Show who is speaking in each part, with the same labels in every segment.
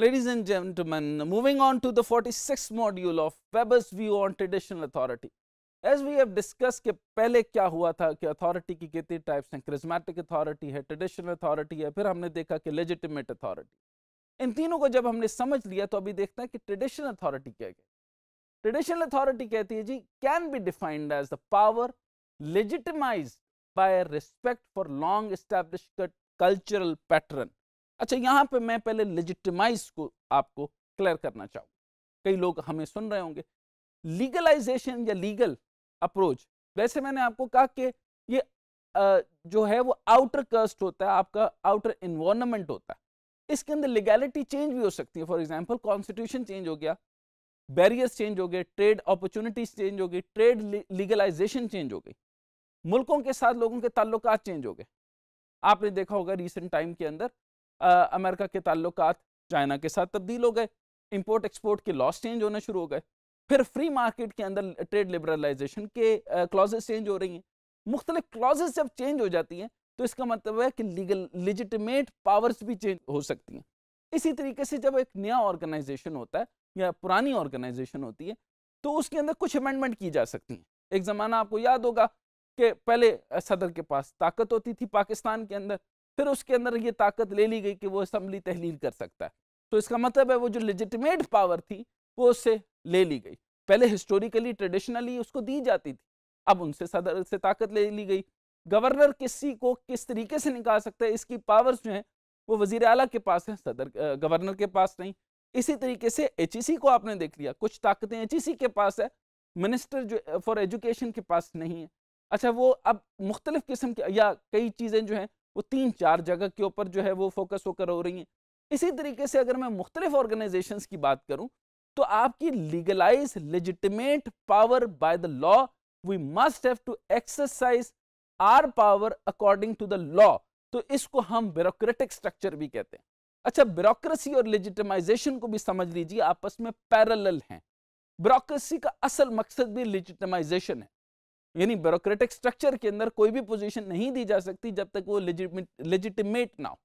Speaker 1: Ladies and gentlemen, moving on to the 46th module of Weber's view on traditional authority. As we have discussed कि पहले क्या हुआ था कि authority की कितनी types charismatic authority traditional authority है फिर हमने देखा कि legitimate authority इन तीनों को जब हमने समझ लिया तो अभी देखते हैं कि traditional authority क्या traditional authority can be defined as the power legitimized by a respect for long established cultural pattern अच्छा यहाँ पे मैं पहले लेजिटिमाइज को आपको क्लियर करना चाहूँगा कई लोग हमें सुन रहे होंगे लीगलाइजेशन या लीगल अप्रोच वैसे मैंने आपको कहा कि ये जो है वो आउटर कस्ट होता है आपका आउटर इन्वायरमेंट होता है इसके अंदर लीगैलिटी चेंज भी हो सकती है फॉर एग्जाम्पल कॉन्स्टिट्यूशन चेंज हो गया बैरियर्स चेंज हो गए ट्रेड अपॉर्चुनिटीज चेंज हो गई ट्रेड लीगलाइजेशन चेंज हो गई मुल्कों के साथ लोगों के ताल्लुक चेंज हो गए आपने देखा होगा रिसेंट टाइम के अंदर अमेरिका के ताल्लुक चाइना के साथ तब्दील हो गए इम्पोर्ट एक्सपोर्ट के लॉस चेंज होने शुरू हो गए फिर फ्री मार्केट के अंदर ट्रेड लिबरलाइजेशन के क्लॉजेज चेंज हो रही हैं मुख्तलिफ क्लॉजेज जब चेंज हो जाती हैं तो इसका मतलब है कि लीगल लिजिटमेट पावर्स भी चेंज हो सकती हैं इसी तरीके से जब एक नया ऑर्गेनाइजेशन होता है या पुरानी ऑर्गेनाइजेशन होती है तो उसके अंदर कुछ अमेंडमेंट की जा सकती हैं एक ज़माना आपको याद होगा कि पहले सदर के पास ताकत होती थी पाकिस्तान के अंदर फिर उसके अंदर ये ताकत ले ली गई कि वो असम्बली तहलील कर सकता है तो इसका मतलब है वो जो लेजिटिमेट पावर थी वो उससे ले ली गई पहले हिस्टोरिकली ट्रेडिशनली उसको दी जाती थी अब उनसे सदर से ताकत ले ली गई गवर्नर किसी को किस तरीके से निकाल सकता है इसकी पावर्स जो है वो वजीर अला के पास है सदर गवर्नर के पास नहीं इसी तरीके से एच e को आपने देख लिया कुछ ताकतें एच e के पास है मिनिस्टर जो फॉर एजुकेशन के पास नहीं है अच्छा वो अब मुख्तलिफ किस्म के या कई चीज़ें जो हैं वो तीन चार जगह के ऊपर जो है वो फोकस होकर हो रही हैं इसी तरीके से अगर मैं मुख्तलिफ ऑर्गेनाइजेशन की बात करूँ तो आपकी legalise legitimate power by the law we must have to exercise our power according to the law तो इसको हम ब्यूरोक्रेटिक स्ट्रक्चर भी कहते हैं अच्छा ब्यूरोक्रेसी और लेजिटिमाइजेशन को भी समझ लीजिए आपस में पैरेलल हैं ब्यूरोक्रेसी का असल मकसद भी लेजिटिमाइजेशन है यानी ब्यूरोक्रेटिक स्ट्रक्चर के अंदर कोई भी पोजीशन नहीं दी जा सकती जब तक वो लेजिटिमेट ना हो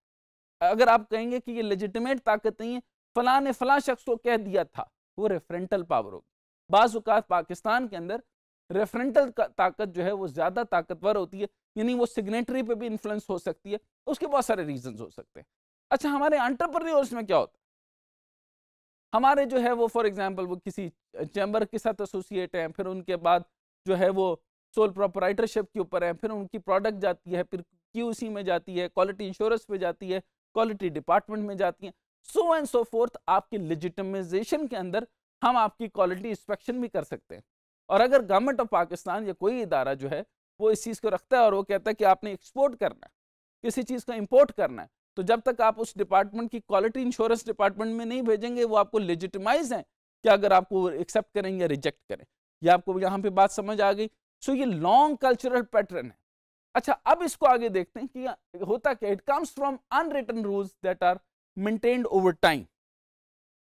Speaker 1: अगर आप कहेंगे कि ये लेजिटिमेट ताकत नहीं है फला ने फला शख्स को कह दिया था वो रेफरेंटल पावर होगी बाज़ात पाकिस्तान के अंदर रेफरेंटल ताकत जो है वो ज़्यादा ताकतवर होती है यानी वो सिग्नेटरी पे भी इन्फ्लुएंस हो सकती है उसके बहुत सारे रीजन हो सकते हैं अच्छा हमारे अंटरप्रन्योर्स में क्या होता है हमारे जो है वो फॉर एग्जाम्पल वो किसी चैम्बर के साथ एसोसिएट हैं फिर उनके बाद जो है वो सोल प्रोपराइटरशिप के ऊपर है फिर उनकी प्रोडक्ट जाती है फिर क्यूसी में जाती है क्वालिटी इंश्योरेंस में जाती है क्वालिटी डिपार्टमेंट में जाती है सो एंड सो फोर्थ आपकी लिजिटमाइजेशन के अंदर हम आपकी क्वालिटी इंस्पेक्शन भी कर सकते हैं और अगर गवर्नमेंट ऑफ पाकिस्तान या कोई इदारा जो है वो इस चीज़ को रखता है और वो कहता है कि आपने एक्सपोर्ट करना है किसी चीज़ का इम्पोर्ट करना है तो जब तक आप उस डिपार्टमेंट की क्वालिटी इंश्योरेंस डिपार्टमेंट में नहीं भेजेंगे वो आपको लेजिटमाइज हैं कि अगर आपको एक्सेप्ट करें या रिजेक्ट करें ये आपको यहाँ पे बात समझ आ गई सो ये लॉन्ग कल्चरल पैटर्न है अच्छा अब इसको आगे देखते हैं कि होता क्या it comes from unwritten rules that are maintained over time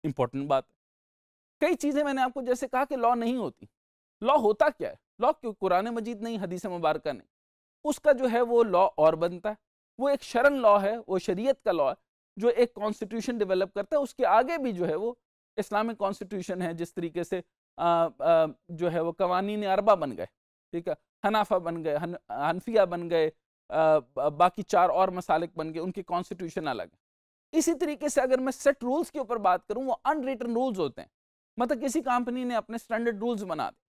Speaker 1: important बात है कई चीज़ें मैंने आपको जैसे कहा कि लॉ नहीं होती लॉ होता क्या है लॉ क्यों कुरान मजीद नहीं हदीस मुबारक नहीं उसका जो है वो लॉ और बनता है वो एक शरण लॉ है वो शरीयत का लॉ है जो एक कॉन्स्टिट्यूशन डेवलप करता है उसके आगे भी जो है वो इस्लामिक कॉन्स्टिट्यूशन है जिस तरीके से आ, आ, जो है वो ने अरबा बन गए ठीक है हनाफा बन गए हनफिया बन गए बाकी चार और मसालिक बन गए उनकी कॉन्स्टिट्यूशन अलग है इसी तरीके से अगर मैं सेट रूल्स के ऊपर बात करूँ वो अनरिटन रूल्स होते हैं मतलब किसी कंपनी ने अपने स्टैंडर्ड रूल्स बना दिए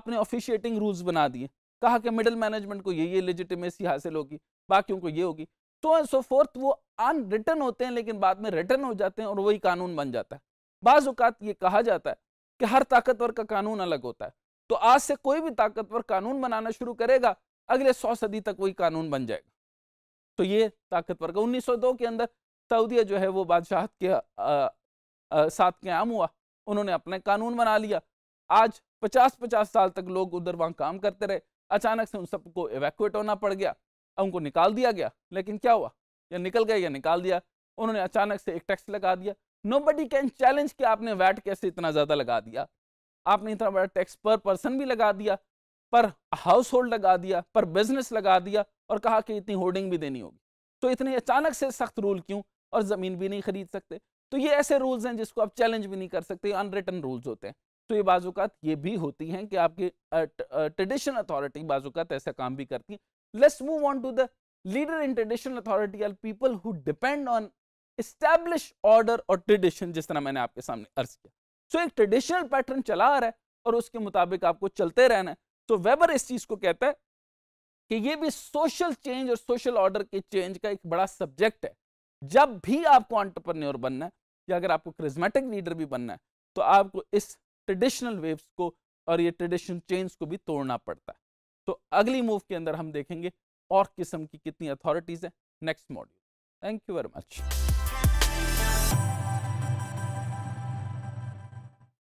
Speaker 1: अपने ऑफिशिएटिंग रूल्स बना दिए कहा कि मिडिल मैनेजमेंट को ये ये लेजिटिमेसी हासिल होगी बाकियों को ये होगी तो एंड सो फोर्थ वो अनरिटन होते हैं लेकिन बाद में रिटर्न हो जाते हैं और वही कानून बन जाता है बाज़ अवत ये कहा जाता है कि हर ताकतवर का कानून अलग होता है तो आज से कोई भी ताकतवर कानून बनाना शुरू करेगा अगले सौ सदी तक वही कानून बन जाएगा तो ये ताकतवर का 1902 के अंदर सऊदीया जो है वो बादशाह के आ, आ, आ, साथ क्याम हुआ उन्होंने अपने कानून बना लिया आज पचास पचास साल तक लोग उधर वहां काम करते रहे अचानक से उन सबको एवैक्यूएट होना पड़ गया उनको निकाल दिया गया लेकिन क्या हुआ या निकल गए या निकाल दिया उन्होंने अचानक से एक टैक्स लगा दिया नो कैन चैलेंज कि आपने वैट कैसे इतना ज़्यादा लगा दिया आपने इतना बड़ा टैक्स पर पर्सन भी लगा दिया पर हाउस होल्ड लगा दिया पर बिजनेस लगा दिया और कहा कि इतनी होर्डिंग भी देनी होगी तो इतने अचानक से सख्त रूल क्यों और ज़मीन भी नहीं खरीद सकते तो ये ऐसे रूल्स हैं जिसको आप चैलेंज भी नहीं कर सकते अनरिटन रूल्स होते हैं तो ये बाजूकात ये भी होती हैं कि आपकी ट्रेडिशनल अथॉरिटी बाजूकात ऐसा काम भी करती है let's move on to the leader in traditional authority are people who depend on establish order और ट्रेडिशन जिस तरह मैंने आपके सामने अर्ज किया सो एक ट्रेडिशनल पैटर्न चला आ रहा है और उसके मुताबिक आपको चलते रहना है सो वेबर इस चीज को कहता है कि ये भी सोशल चेंज और सोशल ऑर्डर के चेंज का एक बड़ा सब्जेक्ट है जब भी आपको ऑन्टरप्रन्योर बनना है या अगर आपको क्रिजमेटिक लीडर भी बनना है तो आपको इस ट्रेडिशनल वेव्स को और ये ट्रेडिशनल चेंज को भी तोड़ना पड़ता है तो अगली मूव के अंदर हम देखेंगे और किस्म की कितनी अथॉरिटीज़ है next module thank you very much